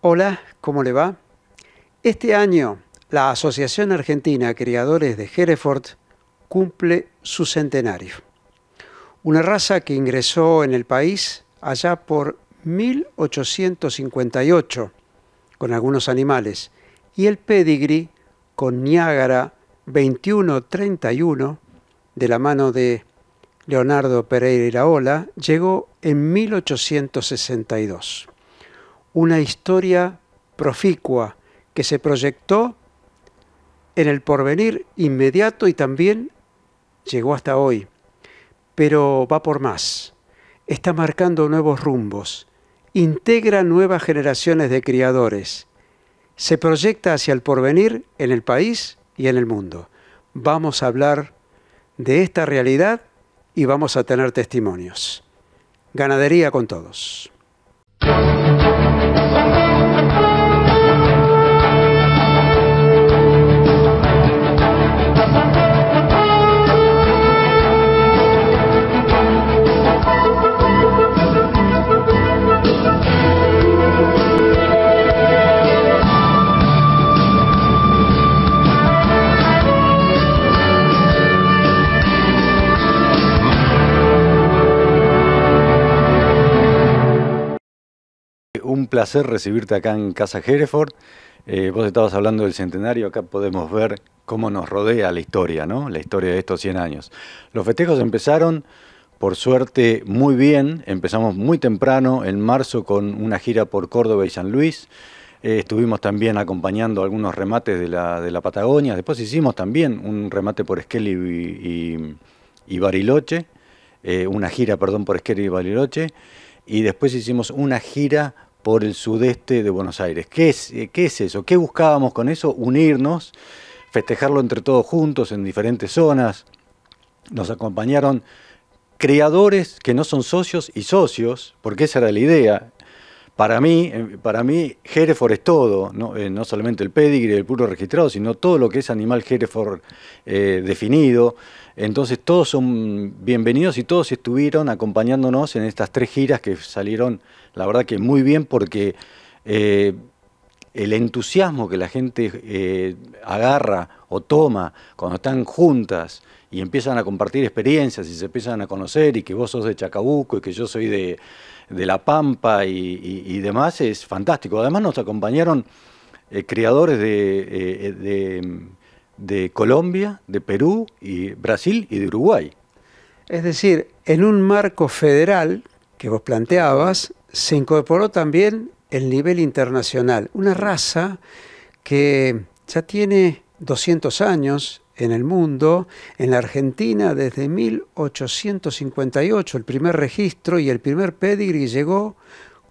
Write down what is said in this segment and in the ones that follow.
Hola, ¿cómo le va? Este año la Asociación Argentina Criadores de Hereford cumple su centenario. Una raza que ingresó en el país allá por 1858 con algunos animales y el pedigree con Niágara 2131 de la mano de Leonardo Pereira Ola llegó en 1862 una historia proficua que se proyectó en el porvenir inmediato y también llegó hasta hoy. Pero va por más. Está marcando nuevos rumbos. Integra nuevas generaciones de criadores. Se proyecta hacia el porvenir en el país y en el mundo. Vamos a hablar de esta realidad y vamos a tener testimonios. Ganadería con todos. placer recibirte acá en Casa Hereford. Eh, vos estabas hablando del centenario, acá podemos ver cómo nos rodea la historia, ¿no? La historia de estos 100 años. Los festejos empezaron, por suerte, muy bien. Empezamos muy temprano, en marzo, con una gira por Córdoba y San Luis. Eh, estuvimos también acompañando algunos remates de la, Patagonia. Después hicimos también un remate por Esquel y, Bariloche. Eh, una gira, perdón, por Esquel y Bariloche. Y después hicimos una gira por el sudeste de Buenos Aires. Eh, ¿Qué es, eso? ¿Qué buscábamos con eso? Unirnos, festejarlo entre todos juntos en diferentes zonas. Nos acompañaron creadores que no son socios y socios, porque esa era la idea. Para mí, eh, para mí Hereford es todo, no, eh, solamente el pedigre, el puro registrado, sino todo lo que es animal Hereford eh, definido. Entonces todos son bienvenidos y todos estuvieron acompañándonos en estas tres giras que salieron, la verdad que muy bien porque el entusiasmo que la gente eh, agarra o toma cuando están juntas y empiezan a compartir experiencias y se empiezan a conocer y que vos sos de Chacabuco y que yo soy de, La Pampa y, demás, es fantástico. Además nos acompañaron creadores eh, criadores eh, de, de Colombia, de Perú, y Brasil y de Uruguay. Es decir, en un marco federal que vos planteabas, se incorporó también el nivel internacional. Una raza que ya tiene 200 años en el mundo, en la Argentina desde 1858, el primer registro y el primer pedigree llegó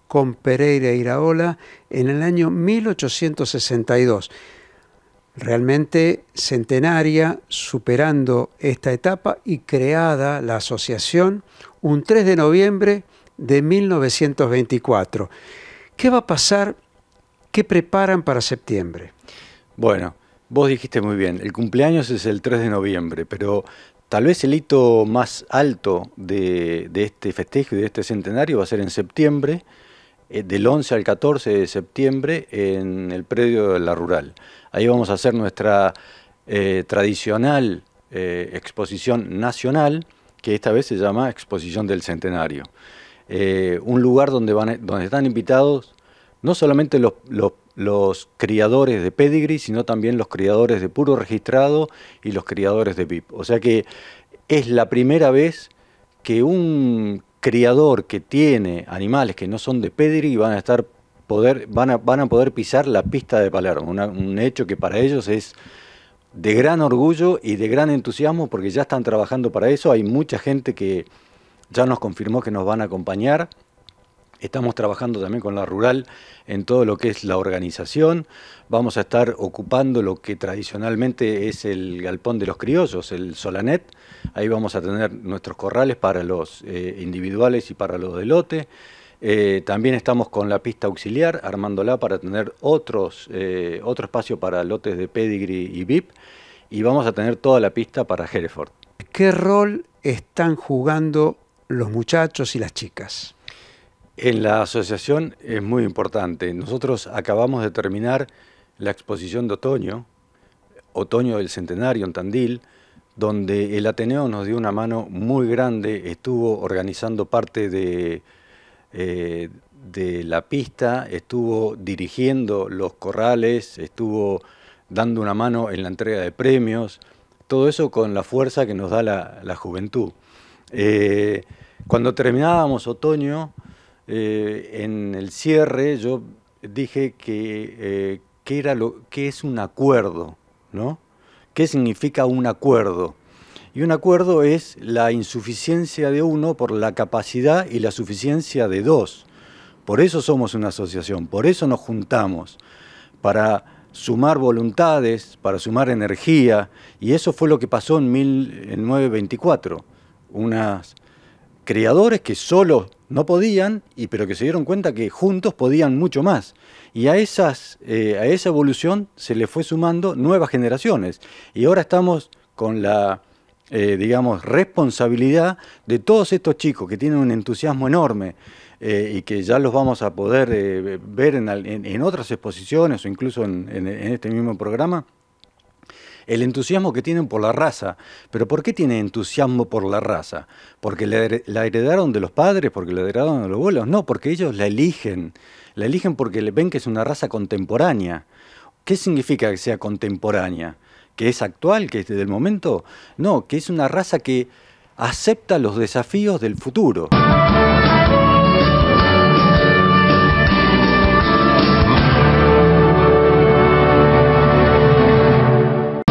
con Pereira e Iraola en el año 1862. Realmente centenaria, superando esta etapa y creada la asociación un 3 de noviembre de 1924. ¿Qué va a pasar? ¿Qué preparan para septiembre? Bueno, vos dijiste muy bien, el cumpleaños es el 3 de noviembre, pero tal vez el hito más alto de, este festejo y de este centenario va a ser en septiembre, eh, del 11 al 14 de septiembre, en el predio de la Rural. Ahí vamos a hacer nuestra eh, tradicional eh, exposición nacional, que esta vez se llama Exposición del Centenario. Eh, un lugar donde, van, donde están invitados no solamente los, criadores de pedigree, sino también los criadores de puro registrado y los criadores de pip O sea que es la primera vez que un criador que tiene animales que no son de pedigree van a estar poder van a, van a poder pisar la pista de Palermo, un hecho que para ellos es de gran orgullo y de gran entusiasmo porque ya están trabajando para eso, hay mucha gente que ya nos confirmó que nos van a acompañar. Estamos trabajando también con la rural en todo lo que es la organización. Vamos a estar ocupando lo que tradicionalmente es el galpón de los criollos, el solanet. Ahí vamos a tener nuestros corrales para los eh, individuales y para los de lote. Eh, también estamos con la pista auxiliar, armándola para tener otros, eh, otro espacio para lotes de pedigree y VIP. Y vamos a tener toda la pista para Hereford. ¿Qué rol están jugando los muchachos y las chicas? En la asociación es muy importante. Nosotros acabamos de terminar la exposición de otoño, otoño del centenario en Tandil, donde el Ateneo nos dio una mano muy grande, estuvo organizando parte de, eh, la pista, estuvo dirigiendo los corrales, estuvo dando una mano en la entrega de premios, todo eso con la fuerza que nos da la juventud. Eh, cuando terminábamos otoño, eh, en el cierre yo dije que, eh, qué es un acuerdo, ¿no? ¿Qué significa un acuerdo? Y un acuerdo es la insuficiencia de uno por la capacidad y la suficiencia de dos. Por eso somos una asociación, por eso nos juntamos, para sumar voluntades, para sumar energía, y eso fue lo que pasó en 1924 unas creadores que solo no podían, y, pero que se dieron cuenta que juntos podían mucho más. Y a, esas, eh, a esa evolución se le fue sumando nuevas generaciones. Y ahora estamos con la, eh, digamos, responsabilidad de todos estos chicos que tienen un entusiasmo enorme eh, y que ya los vamos a poder ver en, en, en, otras exposiciones o incluso en, en este mismo programa el entusiasmo que tienen por la raza. Pero ¿por qué tienen entusiasmo por la raza? ¿Porque la heredaron de los padres? ¿Porque la heredaron de los abuelos? No, porque ellos la eligen. La eligen porque ven que es una raza contemporánea. ¿Qué significa que sea contemporánea? ¿Que es actual? ¿Que es del momento? No, que es una raza que acepta los desafíos del futuro.